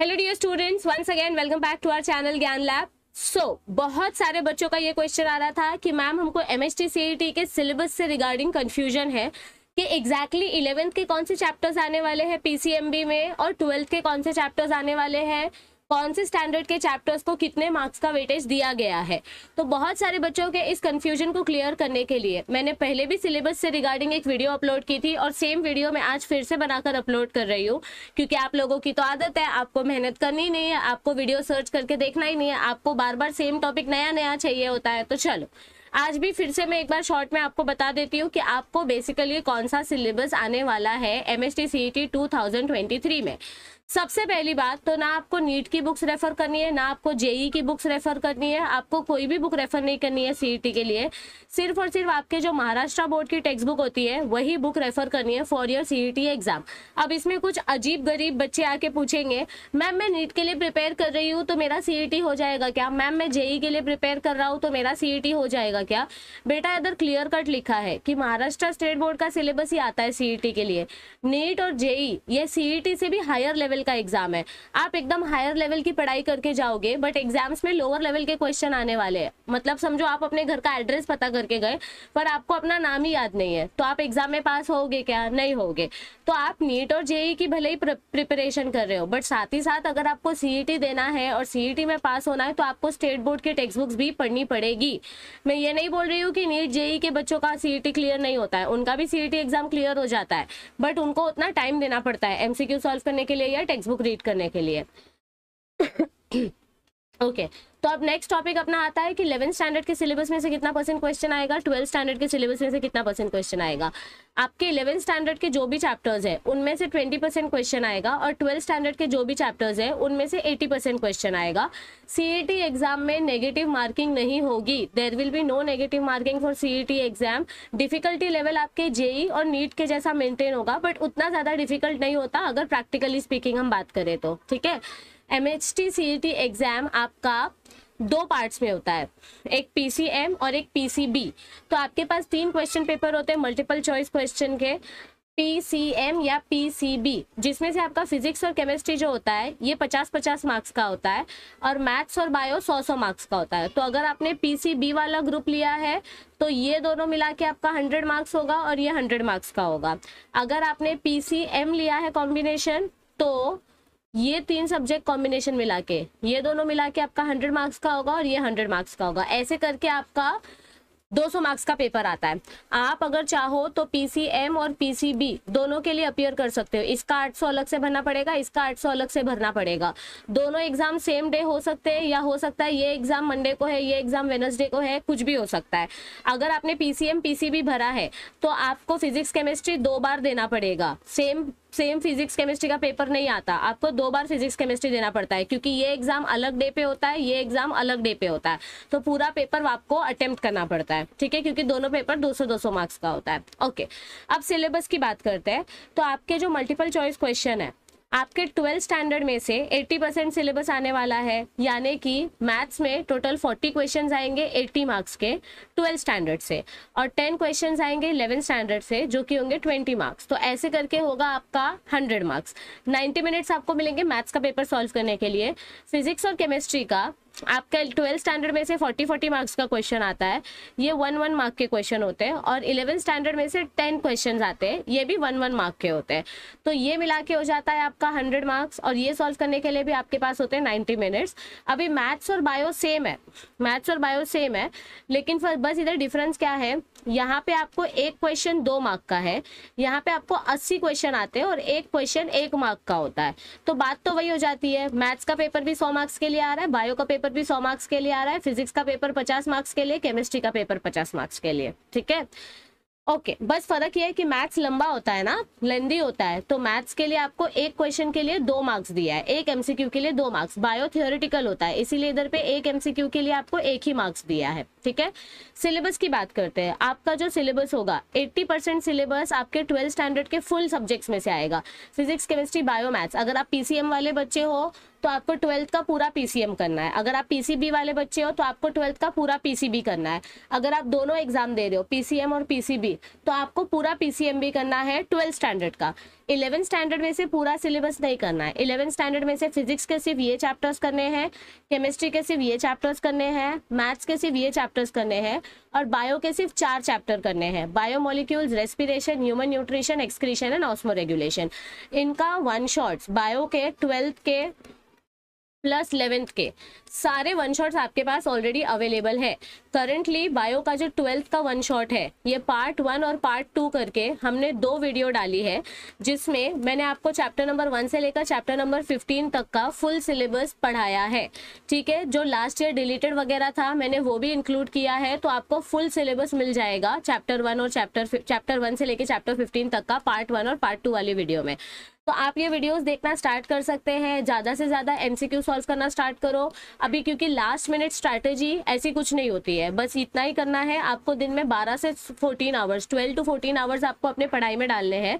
Hello dear students once again welcome back to our channel Gyan Lab so बहुत सारे बच्चों का ये क्वेश्चन आ रहा था कि मैम हमको एम एस टी के सिलेबस से रिगार्डिंग कन्फ्यूजन है कि एग्जैक्टली इलेवेंथ के कौन से चैप्टर्स आने वाले हैं पी में और ट्वेल्थ के कौन से चैप्टर्स आने वाले हैं कौन से स्टैंडर्ड के चैप्टर्स को कितने मार्क्स का वेटेज दिया गया है तो बहुत सारे बच्चों के इस कन्फ्यूजन को क्लियर करने के लिए मैंने पहले भी सिलेबस से रिगार्डिंग एक वीडियो अपलोड की थी और सेम वीडियो मैं आज फिर से बनाकर अपलोड कर रही हूँ क्योंकि आप लोगों की तो आदत है आपको मेहनत करनी नहीं है आपको वीडियो सर्च करके देखना ही नहीं है आपको बार बार सेम टॉपिक नया नया चाहिए होता है तो चलो आज भी फिर से मैं एक बार शॉर्ट में आपको बता देती हूँ कि आपको बेसिकली कौन सा सिलेबस आने वाला है M S T C E T two thousand twenty three में सबसे पहली बात तो ना आपको नीट की बुक्स रेफर करनी है ना आपको जेई की बुक्स रेफर करनी है आपको कोई भी बुक रेफर नहीं करनी है सी के लिए सिर्फ और सिर्फ आपके जो महाराष्ट्र बोर्ड की टेक्स्ट बुक होती है वही बुक रेफर करनी है फॉर योर सी एग्जाम अब इसमें कुछ अजीब गरीब बच्चे आके पूछेंगे मैम मैं नीट के लिए प्रिपेयर कर रही हूँ तो मेरा सी e हो जाएगा क्या मैम मैं जेई के लिए प्रिपेयर कर रहा हूँ तो मेरा सी e हो जाएगा क्या बेटा इधर क्लियर कट लिखा है कि महाराष्ट्र स्टेट बोर्ड का सिलेबस ही आता है सी e के लिए नीट और जेई ये सी से भी हायर लेवल लेवल का एग्जाम है आप एकदम हायर लेवल की पढ़ाई करके जाओगे बट एग्जाम्स में लोअर लेवल के क्वेश्चन आने वाले हैं मतलब समझो आप अपने घर का एड्रेस पता करके गए पर आपको अपना नाम ही याद नहीं है तो आप एग्जाम में पास होगे क्या नहीं होगे तो आप नीट और जेई e की भले ही प्रिपरेशन कर रहे हो बट साथ ही साथ अगर आपको सीई e देना है और सीई e में पास होना है तो आपको स्टेट बोर्ड की टेक्स्ट बुक्स भी पढ़नी पड़ेगी मैं ये नहीं बोल रही हूँ कि नीट जेई के बच्चों का सीई क्लियर नहीं होता है उनका भी सीई एग्जाम क्लियर हो जाता है बट उनको उतना टाइम देना पड़ता है एमसीक्यू सॉल्व करने के लिए या टेक्स्ट बुक रीड करने के लिए ओके okay. तो अब नेक्स्ट टॉपिक अपना आता है कि इलेवन स्टैंडर्ड के सिलेबस में से कितना परसेंट क्वेश्चन आएगा ट्वेल्थ स्टैंडर्ड के सिलेबस में से कितना परसेंट क्वेश्चन आएगा आपके इलेवन स्टैंडर्ड के जो भी चैप्टर्स है उनमें से ट्वेंटी परसेंट क्वेश्चन आएगा और ट्वेल्थ स्टैंडर्ड के जो भी चैप्टर्स है उनमें से एटी परसेंट क्वेश्चन आएगा सीई एग्जाम e में नेगेटिव मार्किंग नहीं होगी there will be no negative marking for CE exam difficulty level आपके जेई e और नीट के जैसा मेंटेन होगा बट उतना ज़्यादा डिफिकल्ट नहीं होता अगर प्रैक्टिकली स्पीकिंग हम बात करें तो ठीक है M H T C T exam आपका दो पार्ट्स में होता है एक पीसीएम और एक पीसीबी तो आपके पास तीन क्वेश्चन पेपर होते हैं मल्टीपल चॉइस क्वेश्चन के पीसीएम या पीसीबी जिसमें से आपका फिजिक्स और केमिस्ट्री जो होता है ये 50-50 मार्क्स का होता है और मैथ्स और बायो 100-100 मार्क्स का होता है तो अगर आपने पीसीबी वाला ग्रुप लिया है तो ये दोनों मिला के आपका 100 मार्क्स होगा और ये 100 मार्क्स का होगा अगर आपने पीसीएम लिया है कॉम्बिनेशन तो ये तीन सब्जेक्ट कॉम्बिनेशन मिला के ये दोनों मिला के आपका हंड्रेड मार्क्स का होगा और ये हंड्रेड मार्क्स का होगा ऐसे करके आपका 200 मार्क्स का पेपर आता है आप अगर चाहो तो पीसीएम और पीसीबी दोनों के लिए अपियर कर सकते हो इसका 800 अलग से भरना पड़ेगा इसका 800 अलग से भरना पड़ेगा दोनों एग्जाम सेम डे हो सकते हैं या हो सकता है ये एग्जाम मंडे को है ये एग्जाम वेनसडे को है कुछ भी हो सकता है अगर आपने पीसीएम पीसीबी भरा है तो आपको फिजिक्स केमिस्ट्री दो बार देना पड़ेगा सेम सेम फिजिक्स केमिस्ट्री का पेपर नहीं आता आपको दो बार फिजिक्स केमिस्ट्री देना पड़ता है क्योंकि ये एग्जाम अलग डे पे होता है ये एग्जाम अलग डे पे होता है तो पूरा पेपर आपको अटेम्प्ट करना पड़ता है ठीक है क्योंकि दोनों पेपर 200 200 मार्क्स का होता है ओके अब सिलेबस की बात करते हैं तो आपके जो मल्टीपल चॉइस क्वेश्चन है आपके ट्वेल्थ स्टैंडर्ड में से 80 परसेंट सिलेबस आने वाला है यानी कि मैथ्स में टोटल 40 क्वेश्चंस आएंगे 80 मार्क्स के ट्वेल्थ स्टैंडर्ड से और 10 क्वेश्चंस आएंगे इलेवन स्टैंडर्ड से जो कि होंगे 20 मार्क्स तो ऐसे करके होगा आपका 100 मार्क्स 90 मिनट्स आपको मिलेंगे मैथ्स का पेपर सॉल्व करने के लिए फिजिक्स और केमिस्ट्री का आपका ट्वेल्थ स्टैंडर्ड में से फोर्टी फोर्टी मार्क्स का क्वेश्चन आता है ये वन वन मार्क के क्वेश्चन होते हैं और इलेवन स्टैंडर्ड में से टेन क्वेश्चन आते हैं ये भी वन वन मार्क के होते हैं तो ये मिला के हो जाता है आपका हंड्रेड मार्क्स और ये सॉल्व करने के लिए भी आपके पास होते हैं नाइन्टी मिनट्स अभी मैथ्स और बायो सेम है मैथ्स और बायो सेम है लेकिन बस इधर डिफरेंस क्या है यहाँ पे आपको एक क्वेश्चन दो मार्क का है यहाँ पे आपको अस्सी क्वेश्चन आते हैं और एक क्वेश्चन एक मार्क का होता है तो बात तो वही हो जाती है मैथ्स का पेपर भी सौ मार्क्स के लिए आ रहा है बायो का पेपर पेपर भी सौ मार्क्स के लिए आ रहा है फिजिक्स का पेपर पचास मार्क्स के लिए केमिस्ट्री का पेपर पचास मार्क्स के लिए ठीक है ओके okay, बस फर्क ये है कि मैथ्स लंबा होता है ना लेंदी होता है तो मैथ्स के लिए आपको एक क्वेश्चन के लिए दो मार्क्स दिया है एक एमसीक्यू के लिए दो मार्क्स बायो थियोरिटिकल होता है इसीलिए इधर पे एक एमसीक्यू के लिए आपको एक ही मार्क्स दिया है ठीक है सिलेबस की बात करते हैं आपका जो सिलेबस होगा एट्टी सिलेबस आपके ट्वेल्थ स्टैंडर्ड के फुल सब्जेक्ट्स में से आएगा फिजिक्स केमिस्ट्री बायो मैथ्स अगर आप पीसीएम वाले बच्चे हो तो आपको ट्वेल्थ का पूरा पीसीएम करना है अगर आप पीसीबी वाले बच्चे हो तो आपको ट्वेल्थ का पूरा पीसीबी करना है अगर आप दोनों एग्जाम दे रहे हो पीसीएम और पीसीबी तो आपको पूरा पीसीएम भी करना है ट्वेल्थ स्टैंडर्ड का इलेवन स्टैंडर्ड में से पूरा सिलेबस नहीं करना है इलेवन स्टैंडर्ड में से फिजिक्स के सिर्फ ये चैप्टर्स करने हैं केमिस्ट्री के सिर्फ ये चैप्टर्स करने हैं मैथ्स के सिर्फ ये चैप्टर्स करने हैं और बायो के सिर्फ चार चैप्टर करने हैं biomolecules respiration human nutrition excretion and osmoregulation इनका वन शॉर्ट्स बायो के ट्वेल्थ के प्लस इलेवेंथ के सारे वन शॉट्स आपके पास ऑलरेडी अवेलेबल है करंटली बायो का जो ट्वेल्थ का वन शॉट है ये पार्ट वन और पार्ट टू करके हमने दो वीडियो डाली है जिसमें मैंने आपको चैप्टर नंबर वन से लेकर चैप्टर नंबर फिफ्टीन तक का फुल सिलेबस पढ़ाया है ठीक है जो लास्ट ईयर डिलीटेड वगैरह था मैंने वो भी इंक्लूड किया है तो आपको फुल सिलेबस मिल जाएगा चैप्टर वन और चैप्टर चैप्टर वन से लेकर चैप्टर फिफ्टीन तक का पार्ट वन और पार्ट टू वाली वीडियो में तो आप ये वीडियोस देखना स्टार्ट कर सकते हैं ज़्यादा से ज़्यादा एमसीक्यू सॉल्व करना स्टार्ट करो अभी क्योंकि लास्ट मिनट स्ट्रैटेजी ऐसी कुछ नहीं होती है बस इतना ही करना है आपको दिन में 12 से 14 आवर्स 12 टू 14 आवर्स आपको अपने पढ़ाई में डालने हैं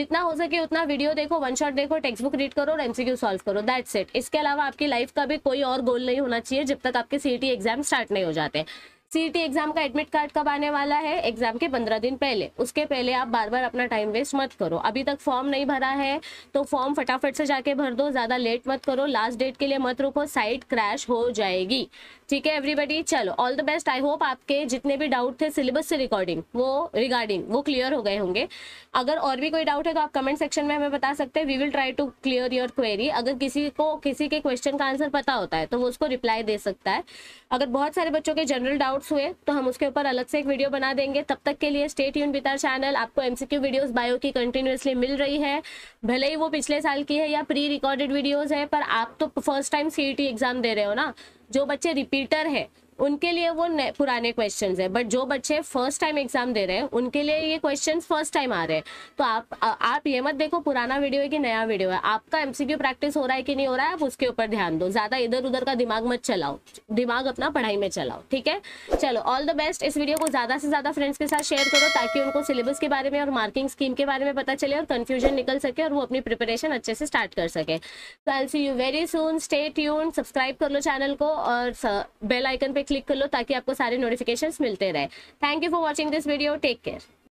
जितना हो सके उतना वीडियो देखो वन शॉट देखो टेक्स्ट बुक रीड करो और एमसीक्यू सॉल्व करो दैट्स इट इसके अलावा आपकी लाइफ का भी कोई और गोल नहीं होना चाहिए जब तक आपके सी एग्जाम स्टार्ट नहीं हो जाते सीटी एग्जाम e का एडमिट कार्ड कब आने वाला है एग्जाम के पंद्रह दिन पहले उसके पहले आप बार बार अपना टाइम वेस्ट मत करो अभी तक फॉर्म नहीं भरा है तो फॉर्म फटाफट से जाके भर दो ज़्यादा लेट मत करो लास्ट डेट के लिए मत रुको साइट क्रैश हो जाएगी ठीक है एवरीबडी चलो all the best I hope आपके जितने भी डाउट थे सिलेबस से रिकॉर्डिंग वो रिगार्डिंग वो क्लियर हो गए होंगे अगर और भी कोई डाउट है तो आप कमेंट सेक्शन में हमें बता सकते हैं we will try to clear your query अगर किसी को किसी के क्वेश्चन का आंसर पता होता है तो वो उसको रिप्लाई दे सकता है अगर बहुत सारे बच्चों के जनरल डाउट टॉपिक्स हुए तो हम उसके ऊपर अलग से एक वीडियो बना देंगे तब तक के लिए स्टेट यून बिता चैनल आपको एमसीक्यू वीडियोस बायो की कंटिन्यूसली मिल रही है भले ही वो पिछले साल की है या प्री रिकॉर्डेड वीडियोज है पर आप तो फर्स्ट टाइम सी एग्जाम दे रहे हो ना जो बच्चे रिपीटर है उनके लिए वो पुराने क्वेश्चन है बट जो बच्चे फर्स्ट टाइम एग्जाम दे रहे हैं उनके लिए ये क्वेश्चन फर्स्ट टाइम आ रहे हैं तो आप आप ये मत देखो पुराना वीडियो है कि नया वीडियो है आपका एमसीक्यू प्रैक्टिस हो रहा है कि नहीं हो रहा है आप उसके ऊपर ध्यान दो ज्यादा इधर उधर का दिमाग मत चलाओ दिमाग अपना पढ़ाई में चलाओ ठीक है चलो ऑल द बेस्ट इस वीडियो को ज्यादा से ज्यादा फ्रेंड्स के साथ शेयर करो ताकि उनको सिलेबस के बारे में और मार्किंग स्कीम के बारे में पता चले और कन्फ्यूजन निकल सके और वो अपनी प्रिपरेशन अच्छे से स्टार्ट कर सके तो I see you very soon stay tune subscribe कर लो चैनल को और बेल आइकन पे क्लिक कर लो ताकि आपको सारे नोटिफिकेशन मिलते रहे thank you for watching this video take care